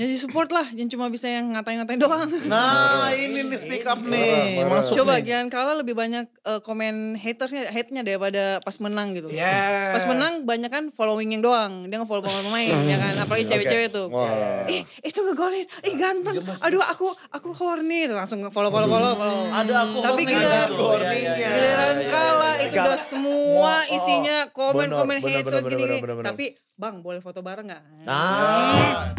Jadi support lah, yang cuma bisa yang ngatain-ngatain doang. Nah, ini nih speak up nih. Marah, marah. Coba jangan kalah lebih banyak uh, komen hatersnya, hate-nya daripada pas menang gitu. Yeah. Pas menang banyak kan following yang doang, dia nge-follow pemain ya kan, apalagi cewek-cewek okay. tuh. Ih, itu ngegolin, ih ganteng. Iya, Aduh, aku aku horny langsung follow follow follow follow. Ada aku Tapi giliran giliran iya, kalah iya, itu udah semua isinya komen-komen hatred gini-gini. Tapi, Bang, boleh foto bareng nggak? Ah.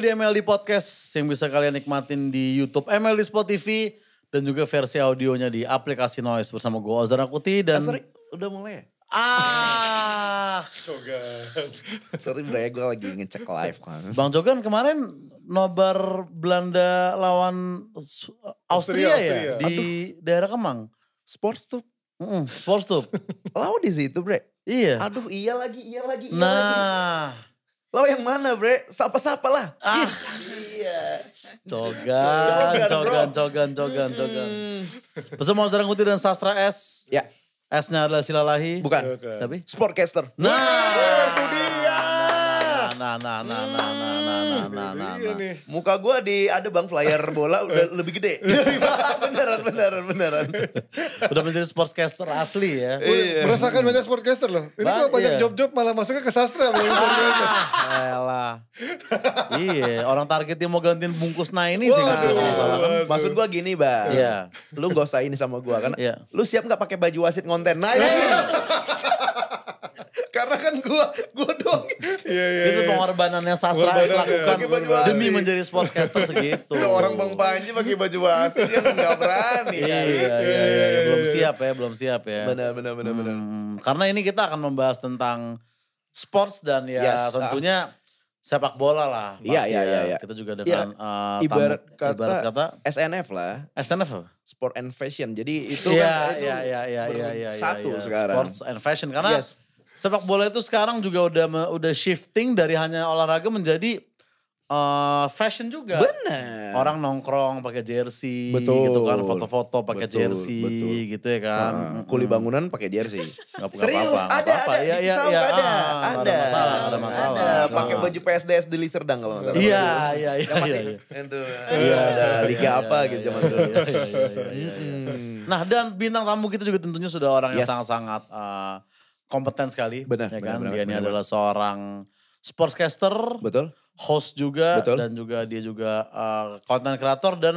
lagi di MLD Podcast yang bisa kalian nikmatin di YouTube MLD Spot TV dan juga versi audionya di aplikasi Noise bersama gue Ozdan dan... Ah, sorry, udah mulai ya? Ah, Jogan. Sorry ya, gue lagi ngecek live kan. Bang Jogan kemarin nobar Belanda lawan Austria, Austria ya Austria. di Aduh. daerah Kemang. Sports tuh. Mm -mm, sports tuh. lawan di situ Bre. Iya. Aduh iya lagi, iya lagi, iya nah. lagi. Nah. Lo yang mana bre? Sapa-sapa lah. Ah. iya. iya. Cogan, cogan, cogan, cogan, cogan. Hmm. Pesan mau serang dan sastra S. Ya. S-nya adalah silalahi. Bukan. Tapi? Sportcaster. Nah. nah. Itu dia nah, nah, nah, nah, nah, nah, nah, nah, nah, nah. Muka gue di ada bang flyer bola udah lebih gede. beneran, beneran, beneran. udah menjadi sportscaster asli ya. Iya. Merasakan banyak sportscaster loh. Ini kok banyak job-job malah masuknya ke sastra. Elah. iya, orang targetnya mau gantiin bungkus nah ini sih. Waduh, kan. Maksud gue gini bang. Iya. Lu gak usah ini sama gue. Karena iya. lu siap gak pakai baju wasit ngonten? Nah, iya. Karena kan gue gue doang. Iya, iya. Itu iya. pengorbanan yang sastra Harus ya. lakukan demi menjadi sportscaster segitu. Kalau orang Bang Panji pakai baju basi dia nggak berani. Iya, kan? iya, iya, iya, iya, belum siap ya, belum siap ya. Benar, benar, benar, benar. Hmm, karena ini kita akan membahas tentang sports dan ya yes, ah. tentunya uh, sepak bola lah pasti iya, iya, iya, iya. Kita juga dengan iya, uh, ibarat, kata, ibarat kata SNF lah. SNF apa? Sport and Fashion. Jadi itu iya, kan iya, itu iya, iya, iya, satu iya, satu iya. sekarang. Sports and Fashion karena yes sepak bola itu sekarang juga udah udah shifting dari hanya olahraga menjadi uh, fashion juga. Benar. Orang nongkrong pakai jersey betul. gitu kan, foto-foto pakai jersey betul. gitu ya kan. Nah, kuli bangunan pakai jersey. Gak, Serius, apa -apa. ada apa -apa. ada ya, ya, ya, ada. Ah, ada. Ada masalah, ada masalah. Ada, pakai ah. baju PSDS di Liserdang kalau nggak salah. Iya, iya, iya. Masih iya, iya. iya, ada iya, liga apa gitu zaman dulu. Nah, dan bintang tamu kita juga tentunya sudah orang yang sangat-sangat yes. Ah, kompeten sekali. Benar, ya kan? benar, Dia ini benar. adalah seorang sportscaster, betul, host juga, betul. dan juga dia juga eh, konten uh, kreator dan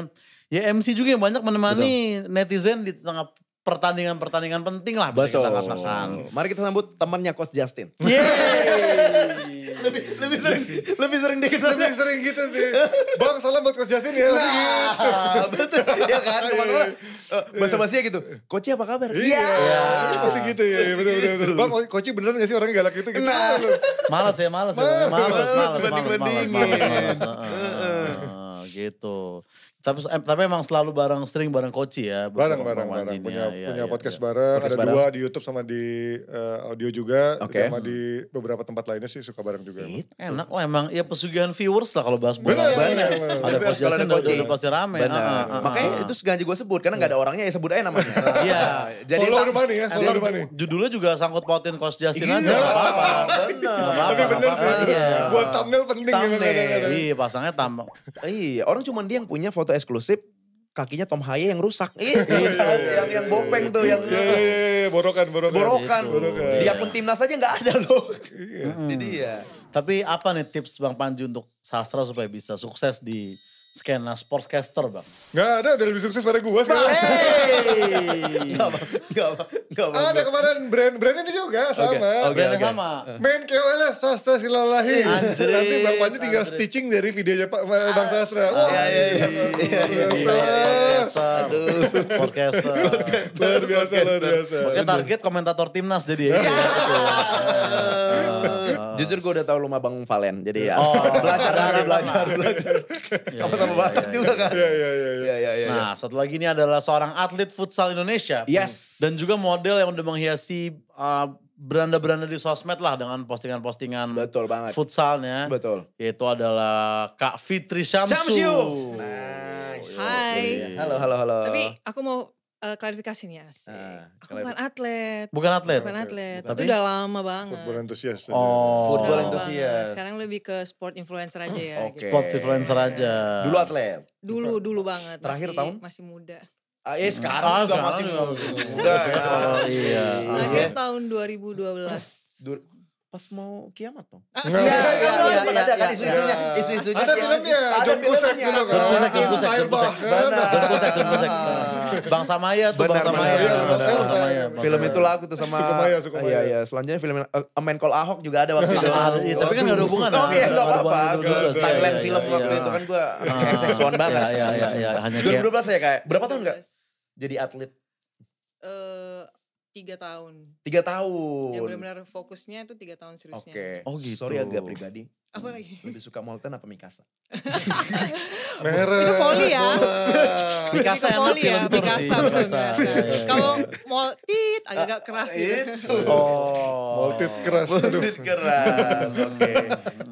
ya MC juga yang banyak menemani betul. netizen di tengah pertandingan-pertandingan penting lah bisa Betul. kita katakan. Mari kita sambut temannya Coach Justin. Yeay. lebih lebih sering lebih sering dikit lebih sering gitu sih. Bang salam buat Coach Justin ya. Nah, betul. Iya kan? Iya, iya. Eh, ya kan kemana-mana. Bahasa basinya gitu. Coach apa kabar? Iya. Yeah. Yeah. Pasti gitu ya. Benar benar. Bang Coach beneran gak sih orangnya galak gitu? gitu. Nah. Malas ya malas ya. Malas malas malas malas malas. Gitu. Tapi tapi emang selalu bareng sering bareng Koci ya. Bareng bareng bareng punya ya, punya ya, podcast ya. bareng podcast ada bareng. dua di YouTube sama di uh, audio juga okay. sama di beberapa tempat lainnya sih suka bareng juga. It, gitu. enak lah emang ya pesugihan viewers lah kalau bahas bola. banyak. Ada Koci ada Koci pasti rame. Benar. Ah, ah, ah, ah, Makanya ah. itu sengaja gue sebut karena nggak ada orangnya ya sebut aja namanya. Iya. Jadi kalau rumah nih ya, kalau rumah nih. Judulnya juga sangkut pautin Kos Justin iya. aja. Iya. Benar. Tapi bener sih. Buat iya. thumbnail penting. Thumbnail. Iya, iya pasangnya tambah. Iya orang cuma dia yang punya foto eksklusif kakinya Tom Haye yang rusak. Iya, iya, iya, iya, yang yang bopeng tuh yang iya, borokan borokan. Borokan. Gitu, borokan. Dia pun timnas aja nggak ada loh. Jadi ya. Tapi apa nih tips Bang Panji untuk sastra supaya bisa sukses di skena sportscaster bang? Gak ada, udah lebih sukses pada gue sekarang. Hey. gak apa, gak apa, gak apa. Ada kemarin brand, brand ini juga sama. Okay, okay, brandnya okay. sama. Main KOL ya, Sastra Silalahi. Anjir. Nanti Bang Panji tinggal Andri. stitching dari videonya Pak Bang ah. Sastra. Ah, Wah, iya, iya, iya. iya, iya, iya podcaster. Luar biasa, luar biasa. target komentator timnas jadi ya. Jujur gue udah tau lu Bang Valen. Jadi ya. Oh, belajar belajar, belajar belajar. Iya, iya, Sama-sama iya, Batak juga kan. Iya iya iya iya. Nah, satu lagi ini adalah seorang atlet futsal Indonesia. Yes. Dan juga model yang udah menghiasi uh, beranda-beranda di sosmed lah dengan postingan-postingan Betul banget. futsalnya. Betul. Yaitu adalah Kak Fitri Syamsu. Syamsu. Nice. Hai. Halo, halo, halo. Tapi aku mau uh, klarifikasi nih Asik. Uh, aku bukan atlet. Bukan atlet. Bukan atlet. Tapi udah lama banget. Football entusias. Ya. Oh, football entusias. Sekarang lebih ke sport influencer aja ya. Okay. Gitu. Sport influencer iya. aja. Dulu atlet. Dulu, dulu banget. Terakhir masih, tahun? Masih muda. Ah, ya sekarang juga ah, masih muda. Oh, iya. Akhir tahun 2012 pas mau kiamat dong. Ah, iya, iya, iya, iya, ada kan isu iya, iya, isunya Ada filmnya, John Cusack dulu iya, kan. John Cusack, John Cusack, John Cusack, John Cusack, iya. iya. Bang Samaya tuh, Bang Samaya. Bang Samaya. Film itu lagu tuh sama. Suka Sukamaya, Sukamaya. Iya, iya. Selanjutnya film eh, A Man Call Ahok juga ada waktu itu. Tapi kan gak ada hubungan. Oh iya, gak apa-apa. Timeline film waktu itu kan gue ah. XX1 banget. Iya, iya, iya. 2012 ya kayak. Berapa tahun gak jadi atlet? Eh tiga tahun tiga tahun yang benar-benar fokusnya itu tiga tahun seriusnya oke okay. oh gitu sorry agak pribadi apa lagi hmm, lebih suka Molten apa Mikasa merah itu poli ya Mikasa yang poli ya Mikasa ya, ya, ya. kalau Moltit agak-agak ah, keras ah, gitu oh Moltit keras Moltit keras oke okay.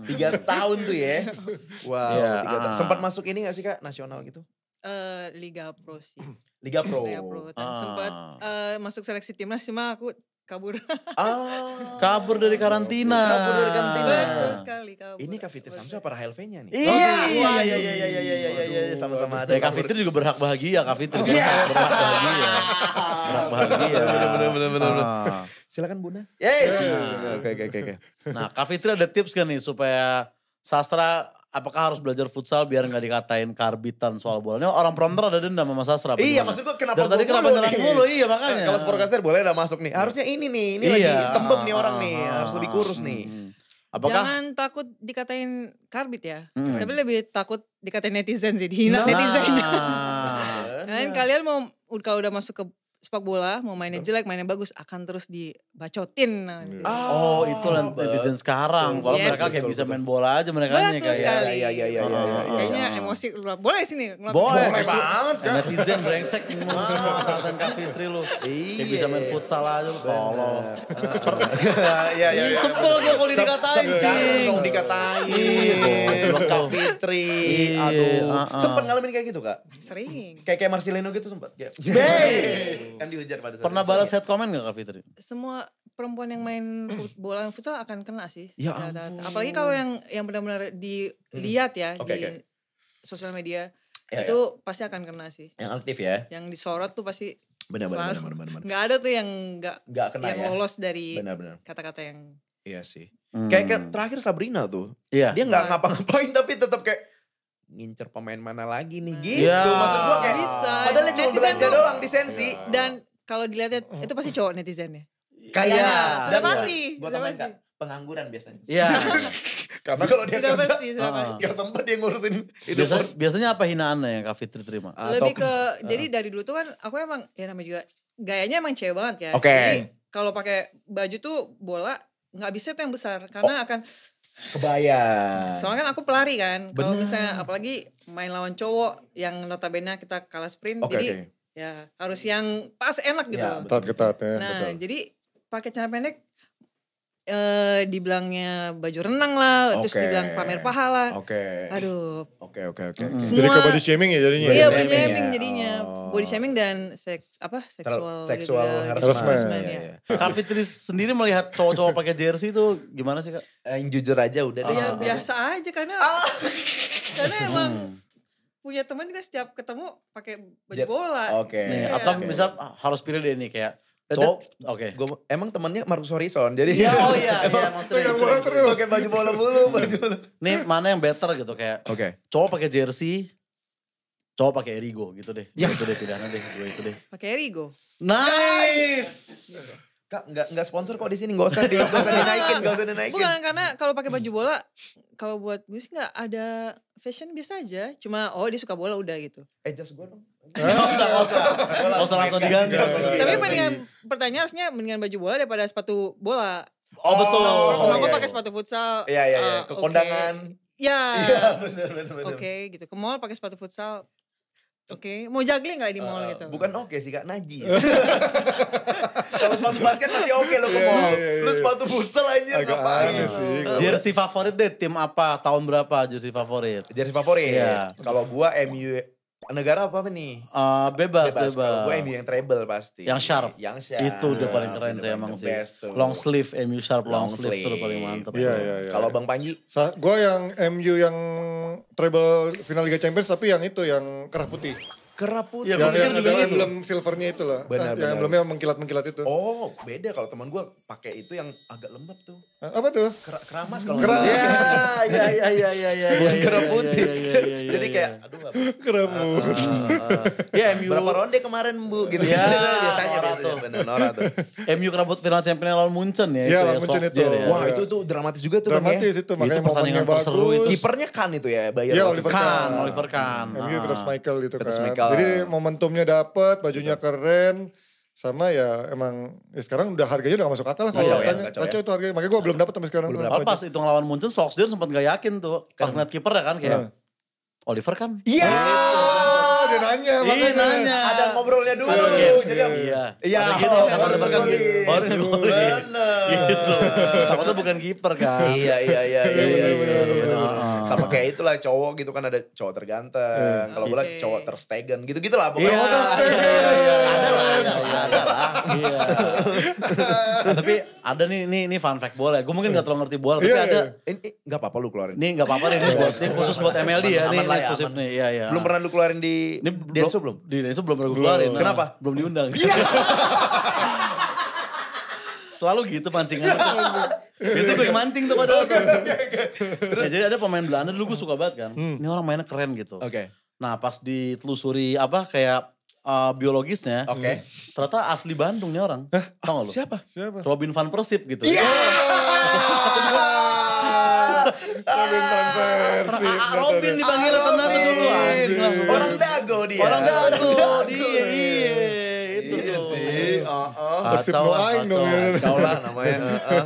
tiga tahun tuh ya wow yeah, iya. sempat masuk ini gak sih kak nasional gitu Uh, Liga Pro sih. Liga Pro. Liga Pro. Dan ah. sempat uh, masuk seleksi timnas cuma aku kabur. Ah, kabur dari karantina. Kabur dari karantina. Betul sekali kabur. Ini Kak Fitri Samsu apa Rahel v nih? Iya. Iya, iya, iya, iya, iya, iya, iya, iya, iya, sama-sama ada. Kak Fitri juga berhak bahagia, Kak Fitri. Kan? Iya. Berhak bahagia. berhak bahagia. Bener, bener, bener, bener. Ah. Silakan Bunda. Yes. Iya. Oke, oke, oke. Nah, Kak ada tips kan nih supaya sastra apakah harus belajar futsal biar nggak dikatain karbitan soal bolanya? Oh, orang prompter ada dendam sama sastra. Iya, maksud gue kenapa tadi kenapa nyerang mulu? Iya, makanya. Kalau sportcaster boleh udah masuk nih. Harusnya ini nih, ini iya, lagi tembem nih orang nih, ah, ah, harus ah, lebih kurus nih. Hmm, hmm. Apakah? Jangan takut dikatain karbit ya, hmm. tapi lebih takut dikatain netizen sih, dihina nah. netizen. nah, kalian mau kalau udah masuk ke sepak bola mau mainnya jelek mainnya bagus akan terus dibacotin oh, oh itu iya. netizen sekarang kalau yes. mereka kayak bisa main bola aja mereka kayak kayak sekali. ya ya ya ya, ya, ya, kayaknya emosi boleh sini boleh, boleh banget netizen brengsek mantan Kak Fitri lu iya. kayak bisa main futsal aja tolong ya ya ya sebel gue kalau dikatain cing dikatain Petri. Iya, Aduh. Sempat ngalamin kayak gitu, Kak? Sering. Kayak kayak Marcelino gitu sempat. Ya. Bey! kan dihujat pada saat Pernah balas head comment gak Kak Fitri? Semua perempuan yang main bola yang futsal akan kena sih. Ya ampun. Apalagi kalau yang yang benar-benar dilihat ya hmm. di sosial media. Ya, itu ya. pasti akan kena sih. Yang aktif ya. Yang disorot tuh pasti benar benar benar benar Enggak ada tuh yang enggak enggak kena yang ya. lolos dari kata-kata yang Iya sih. Hmm. Kayak, kayak hmm. terakhir Sabrina tuh. Yeah. Dia nggak ngapa-ngapain tapi tetap kayak ngincer pemain mana lagi nih hmm. gitu. Yeah. Maksud gua kayak Bisa. padahal dia cuma belanja tuh, doang di sensi. Yeah. Dan kalau dilihat itu pasti cowok netizennya. Kayak ya, sudah pasti. Gua tambahin Kak, pengangguran biasanya. Iya. Karena kalau dia sudah kerja, pasti, sudah uh, pasti. Gak sempat dia ngurusin Biasa, biasanya apa hinaannya yang Kak Fitri terima? Lebih ke, uh. jadi dari dulu tuh kan aku emang, ya namanya juga, gayanya emang cewek banget ya. Oke. Okay. Jadi kalau pakai baju tuh bola, nggak bisa tuh yang besar karena oh. akan kebayang soalnya kan aku pelari kan kalau misalnya apalagi main lawan cowok yang notabene kita kalah sprint okay, jadi okay. ya harus yang pas enak gitu ya, loh ketat ketat nah betul. jadi pakai celana pendek eh dibilangnya baju renang lah, terus dibilang pamer pahala, Oke. Oke. Aduh, Oke oke oke. Jadi ke body shaming ya jadinya. iya body shaming shaming ya. jadinya. Oh. Body shaming dan seks apa seksual gitu ya. seksual gitu harassment. ya. Iya, iya. Tapi terus sendiri melihat cowok-cowok pakai jersey itu gimana sih kak? Eh, Yang jujur aja udah deh. Ya biasa aja karena ah. karena hmm. emang punya teman juga setiap ketemu pakai baju bola. Oke. Okay. Iya. Atau bisa harus pilih deh nih kayak Top, oke. Okay. Gua, emang temennya Marcus Horizon, jadi Iya, oh iya, iya maksudnya. Pegang bola terus. Pakai baju bola bulu, baju bola. Nih mana yang better gitu kayak. Oke. Okay. Cowok pakai jersey, cowok pakai Erigo gitu deh. Ya. Gitu deh pidana deh, gue itu deh. Pakai Erigo. Nice. nice. Kak, nggak nggak sponsor kok di sini, nggak usah, di, gak usah dinaikin, nggak usah dinaikin. Bukan karena kalau pakai baju bola, kalau buat gue sih nggak ada fashion biasa aja. Cuma oh dia suka bola udah gitu. Eh jas gue dong. Eh, gak usah, gak usah. Gak usah langsung diganti. Tapi mendingan pertanyaan harusnya mendingan baju bola daripada sepatu bola. Oh, betul. Oh, kalau gue iya, pakai iya. sepatu futsal. Iya iya iya. Ah, Ke kondangan. Iya. iya benar Oke gitu. Ke mall pakai sepatu futsal. Oke, okay. mau juggling gak di mall uh, gitu? Bukan oke okay sih kak, najis. Kalau sepatu basket masih oke lo ke mall. Lu sepatu futsal anjir ngapain? Sih, jersey favorit deh tim apa? Tahun berapa jersey favorit? Jersey favorit. Iya. Kalau gua MU negara apa, nih? Uh, bebas, bebas. bebas. Gue MU yang treble pasti. Yang sharp. Yang sharp. Itu udah paling keren saya emang sih. Long sleeve MU sharp long, sleeve. itu paling mantep. Iya, iya, iya. Kalau Bang Panji? Sa gue yang MU yang treble final Liga Champions tapi yang itu yang kerah putih. Kerap putih. Ya, yang, yang, yang, gitu. belum silvernya itu loh. Benar, ah, yang benar. Yang belumnya mengkilat-mengkilat itu. Oh, beda kalau teman gue pakai itu yang agak lembab tuh. Ah, apa tuh? Ker keramas kalau Kera Ya, ya, ya, ya, ya, ya. ya, kerap iya, putih. Ya, ya, ya, ya, Jadi iya. kayak, aduh gak apa Kerap ah, putih. Ya, MU. Berapa ronde kemarin, Bu? Iya, gitu. Ya, biasanya, biasanya. Benar, Nora tuh. MU putih final champion lawan Munchen ya. Iya, ya, lawan Munchen itu. Ya. Wah, itu tuh dramatis juga tuh. Ya. Dramatis itu, makanya momennya bagus. Kipernya kan itu ya, Bayar. Iya, Oliver Kahn. Oliver Kahn. MU Peter Schmeichel gitu kan. Peter michael jadi momentumnya dapet, bajunya Betul. keren sama ya emang ya sekarang udah harganya udah gak masuk akal lah kacau, kacau, ya, kacau, kacau ya. itu harganya makanya gue belum dapat sampai sekarang belum dapat pas itu ngelawan Munchen Solskjaer sempat gak yakin tuh pas net kan. keeper ya kan kayak nah. Oliver kan iya yeah! Gitu. dia nanya Ih, iya, makanya nanya. ada ngobrolnya dulu Aduh, iya. iya. gitu. jadi kan? iya iya ya, gitu oh, baru kan baru ngegolin gitu takutnya bukan kiper kan iya iya iya iya, iya, iya, iya, iya, iya, iya, iya, iya kayak itulah cowok gitu kan ada cowok terganteng. Hmm. Kalau okay. cowok terstegen gitu-gitu lah pokoknya. Yeah, iya. iya. Ada lah, ada lah, ada lah. Iya. Tapi ada nih ini ini fun fact bola. Gue mungkin gak terlalu ngerti bola, tapi iya, ada ini nggak apa-apa lu keluarin. Ini nggak apa-apa nih buat ini khusus buat MLD ya. Ini ya, eksklusif nih. ya ya Belum pernah lu keluarin di Denso belum? Di Denso belum pernah gue keluarin. Kenapa? Belum diundang. Selalu gitu pancingan. Biasanya gue mancing tuh padahal. ya, jadi ada pemain Belanda dulu gue suka banget kan. Hmm. Ini orang mainnya keren gitu. Oke. Okay. Nah pas ditelusuri apa kayak uh, biologisnya. Oke. Okay. Hmm, ternyata asli Bandung nih orang. Hah? Tau gak lu? Siapa? Siapa? Robin van Persie gitu. Iya. Yeah! Robin van Persie. Ah, ah, Robin dipanggil ah, Robin. dulu. Orang dago dia. Orang dago. Orang dago. Persib no I Kacau lah namanya. uh, uh.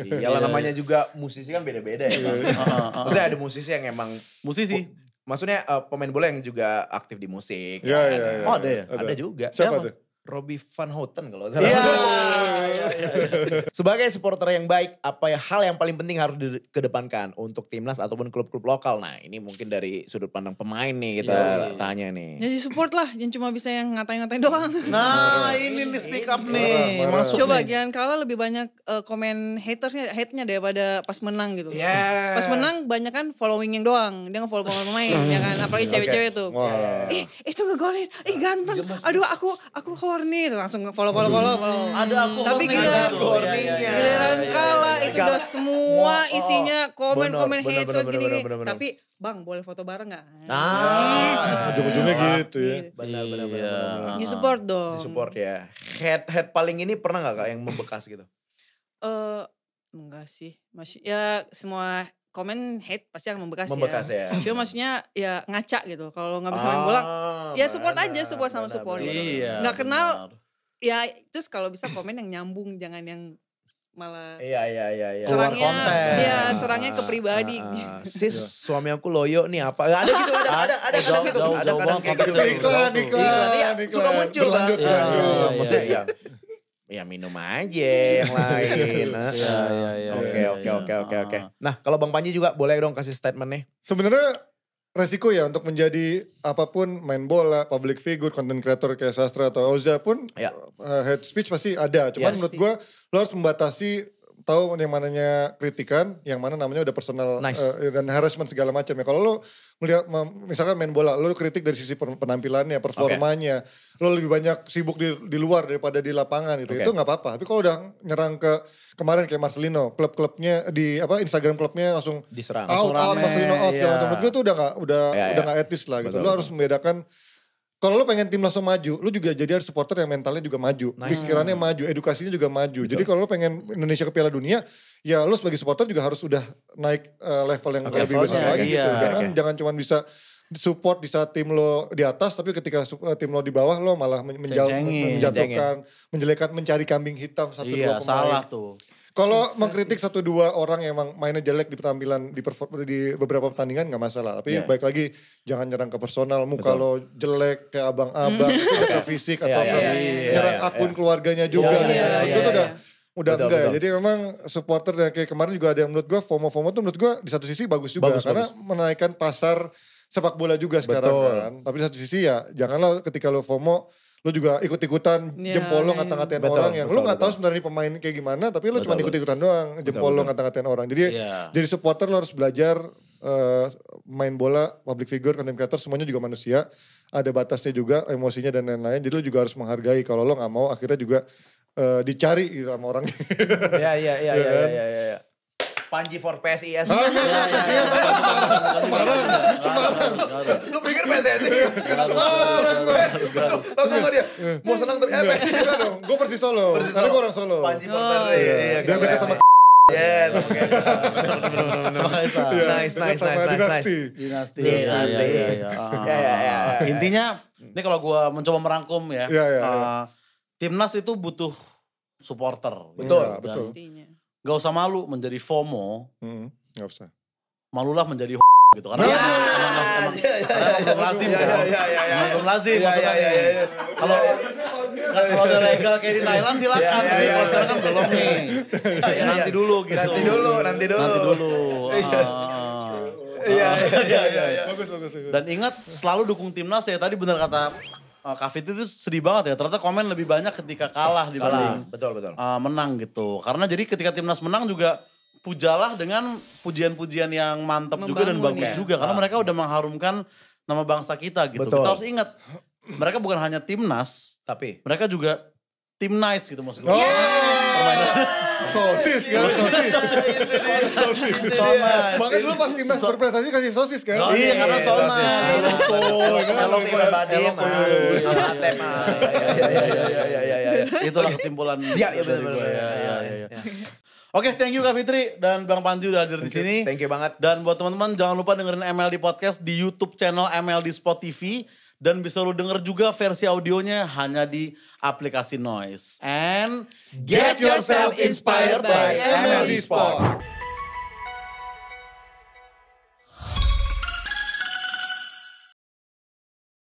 Iya Iyalah namanya juga musisi kan beda-beda ya. Bang. Iya. Maksudnya ada musisi yang emang... Musisi? Oh, maksudnya uh, pemain bola yang juga aktif di musik. Iya, kan. iya, iya. Oh ada ya? Ada, ada juga. Siapa, tuh? Robbie Van Houten kalau salah. Yeah. Iya, iya, iya. Sebagai supporter yang baik, apa ya hal yang paling penting harus dikedepankan untuk timnas ataupun klub-klub lokal? Nah, ini mungkin dari sudut pandang pemain nih kita yeah, tanya nih. Jadi support lah, yang cuma bisa yang ngatain-ngatain doang. Nah, ini nih speak up nih. Marah, marah. Masuk Coba jangan kalah lebih banyak uh, komen hatersnya, hate-nya daripada pas menang gitu. Yeah. Pas menang banyak kan following yang doang, dia nge-follow pemain pemain ya kan, hmm. apalagi cewek-cewek okay. tuh. Wow. Ih, itu ngegolin, ih ganteng. Aduh, aku aku horny langsung follow follow follow follow. Ada aku tapi giliran iya, iya, iya, giliran kalah itu udah semua oh, oh, oh. isinya komen-komen hatred gini-gini. Tapi Bang, boleh foto bareng gak? Ah, gitu. ujung-ujungnya gitu. gitu ya. Benar, benar, Di support dong. Di support ya. Head head paling ini pernah gak kak yang membekas gitu? Eh, enggak sih. Masih ya semua komen hate pasti akan membekas, ya. membekas ya. ya. Cuma maksudnya ya ngaca gitu. Kalau nggak bisa main bola, ah, ya support bener, aja support sama bener, support. Bener, gitu. Iya, Gak kenal ya terus kalau bisa komen yang nyambung jangan yang malah iya iya iya iya serangnya iya serangnya ke pribadi uh, uh, sis iya. suami aku loyo nih apa ada gitu ada ada ada eh, ada gitu ada ada ada gitu iklan iklan iya, iya, suka muncul lanjut ya, ya, maksudnya ya ya minum aja yang lain iya iya iya oke oke oke oke ah. oke nah kalau bang Panji juga boleh dong kasih statement nih sebenarnya resiko ya untuk menjadi apapun main bola, public figure, content creator kayak Sastra atau Oza pun ya. uh, head speech pasti ada. Cuman ya, menurut gue lo harus membatasi tahu yang mananya kritikan, yang mana namanya udah personal nice. uh, dan harassment segala macam ya. Kalau lo melihat misalkan main bola, lo kritik dari sisi penampilannya, performanya, okay. lo lebih banyak sibuk di, di luar daripada di lapangan gitu. Okay. Itu nggak apa-apa. Tapi kalau udah nyerang ke kemarin kayak Marcelino, klub-klubnya di apa Instagram klubnya langsung diserang. Out, Langsung out, Marcelino out yeah. segala iya. macam. Menurut gue tuh udah nggak udah yeah, udah iya. nggak gak etis lah gitu. Betul, lo betul. harus membedakan kalau lo pengen tim langsung maju, lo juga jadi harus supporter yang mentalnya juga maju, nice. pikirannya maju, edukasinya juga maju. Betul. Jadi kalau lo pengen Indonesia ke Piala Dunia, ya lo sebagai supporter juga harus udah naik uh, level yang okay, lebih besar lagi iya. gitu. Jangan okay. jangan cuma bisa support di saat tim lo di atas tapi ketika eh, tim lo di bawah lo malah menjauh, menjatuhkan menjelekan mencari kambing hitam satu iya, dua pemain. salah tuh. Kalau mengkritik satu dua orang yang emang mainnya jelek di pertampilan, di, di beberapa pertandingan nggak masalah. Tapi yeah. baik lagi jangan nyerang ke personal. Muka lo jelek kayak abang-abang hmm. itu ke fisik iya, atau yeah, iya, iya, nyerang akun keluarganya juga. Yeah, gitu. yeah, yeah, itu yeah, tuh udah udah betul, enggak ya. Jadi memang supporter ya, kayak kemarin juga ada yang menurut gue FOMO-FOMO tuh menurut gue di satu sisi bagus juga bagus, karena bagus. menaikkan pasar sepak bola juga sekarang Betul. kan. Tapi di satu sisi ya janganlah ketika lo FOMO lo juga ikut-ikutan yeah, jempol lo ya, ya. ngata-ngatain betul, orang yang betul, lo nggak tahu sebenarnya pemain kayak gimana tapi lo cuma ikut-ikutan doang jempol betul, lo ngata-ngatain orang jadi yeah. jadi supporter lo harus belajar uh, main bola public figure content creator semuanya juga manusia ada batasnya juga emosinya dan lain-lain jadi lo juga harus menghargai kalau lo nggak mau akhirnya juga uh, dicari gitu sama orang iya iya iya ya iya iya, kan? iya, iya, iya. Panji for PSIS. Oh, iya, iya, iya, Semarang. Semarang. Lu pikir PSIS? Semarang gue. Eh, langsung dia. Mau senang tapi eh PSIS dong. Gue Persis Solo. Karena gue orang Solo. Panji for oh, PSIS. Dia dekat sama Yes, oke. Okay. nice, nice, nice, nice, dinasti. Dinasti. Dinasti. Ya, ya, ya. Intinya, ini kalau gue mencoba merangkum ya. Ah, timnas itu butuh supporter. Betul, betul. Pastinya Gak usah malu menjadi FOMO. Hmm, gak usah. Malulah menjadi gitu karena ya, emang belum lazim ya, ya, ya, ya, belum lazim ya, ya, ya, kalau kalau udah legal kayak di Thailand silakan ya, ya, ya, kalau sekarang kan belum nih nanti dulu gitu nanti dulu nanti dulu nanti dulu iya iya iya bagus bagus dan ingat selalu dukung timnas ya tadi benar kata uh, eh, Kavit itu sedih banget ya. Ternyata komen lebih banyak ketika kalah dibanding betul betul. Uh, menang gitu. Karena jadi ketika timnas menang juga pujalah dengan pujian-pujian yang mantap juga dan bagus ya. juga karena ah. mereka udah mengharumkan nama bangsa kita gitu. Betul. Kita harus ingat mereka bukan hanya timnas, tapi mereka juga tim nice gitu maksud gue. Oh. sosis kan sosis sosis makanya dulu pas timnas berprestasi kasih sosis kan iya karena sosis kalau tim badel tema itulah kesimpulan iya iya benar benar Oke, okay, thank you Kak Fitri dan Bang Panji udah hadir di sini. Thank you banget. Dan buat teman-teman jangan lupa dengerin MLD Podcast di YouTube channel MLD Spot TV dan bisa lu denger juga versi audionya hanya di aplikasi Noise. And get yourself inspired by MLD e Sport.